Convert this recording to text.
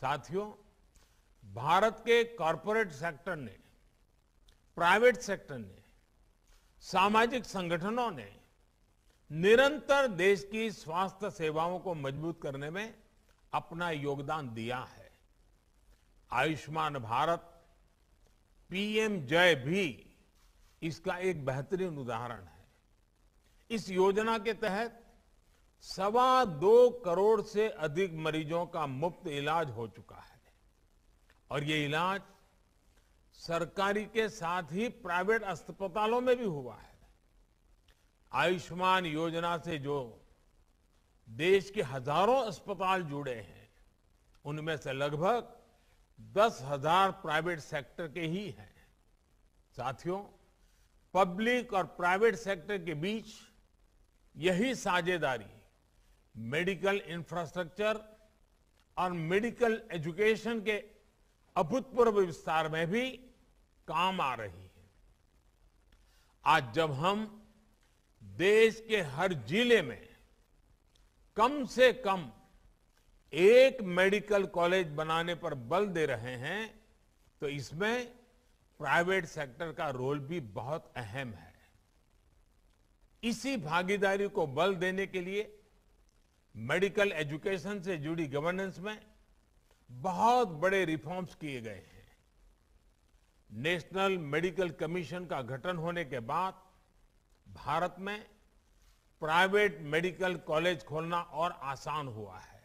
साथियों भारत के corporate sector ने प्राइवेट सेक्टर ने सामाजिक संगठनों ने निरंतर देश की स्वास्थ्य सेवाओं को मजबूत करने में अपना योगदान दिया है आयुष्मान भारत पीएम जय भी इसका एक बेहतरीन उदाहरण है इस योजना के तहत सवा दो करोड़ से अधिक मरीजों का मुफ्त इलाज हो चुका है और ये इलाज सरकारी के साथ ही प्राइवेट अस्पतालों में भी हुआ है आयुष्मान योजना से जो देश के हजारों अस्पताल जुड़े हैं उनमें से लगभग दस हजार प्राइवेट सेक्टर के ही हैं साथियों पब्लिक और प्राइवेट सेक्टर के बीच यही साझेदारी मेडिकल इंफ्रास्ट्रक्चर और मेडिकल एजुकेशन के अभूतपूर्व विस्तार में भी काम आ रही है आज जब हम देश के हर जिले में कम से कम एक मेडिकल कॉलेज बनाने पर बल दे रहे हैं तो इसमें प्राइवेट सेक्टर का रोल भी बहुत अहम है इसी भागीदारी को बल देने के लिए मेडिकल एजुकेशन से जुड़ी गवर्नेंस में बहुत बड़े रिफॉर्म्स किए गए हैं नेशनल मेडिकल कमीशन का गठन होने के बाद भारत में प्राइवेट मेडिकल कॉलेज खोलना और आसान हुआ है